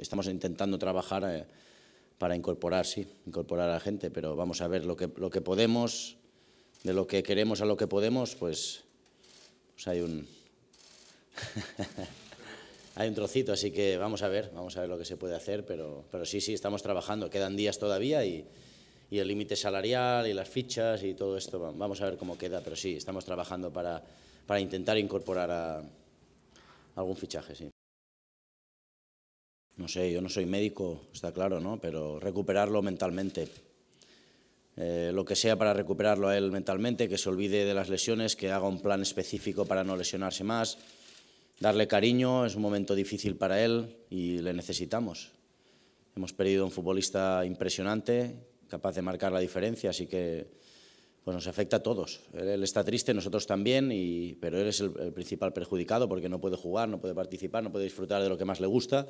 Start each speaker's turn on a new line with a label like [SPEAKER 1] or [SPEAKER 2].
[SPEAKER 1] estamos intentando trabajar eh, para incorporar, sí, incorporar a gente, pero vamos a ver lo que, lo que podemos, de lo que queremos a lo que podemos, pues, pues hay un... hay un trocito, así que vamos a ver, vamos a ver lo que se puede hacer, pero, pero sí, sí, estamos trabajando, quedan días todavía y, el límite salarial y las fichas y todo esto, vamos a ver cómo queda, pero sí, estamos trabajando para, para intentar incorporar algún fichaje, sí no sé, yo no soy médico, está claro, ¿no? Pero recuperarlo mentalmente. Eh, lo que sea para recuperarlo a él mentalmente, que se olvide de las lesiones, que haga un plan específico para no lesionarse más, darle cariño, es un momento difícil para él y le necesitamos. Hemos perdido un futbolista impresionante, capaz de marcar la diferencia, así que pues nos afecta a todos. Él está triste, nosotros también, y, pero él es el principal perjudicado porque no puede jugar, no puede participar, no puede disfrutar de lo que más le gusta.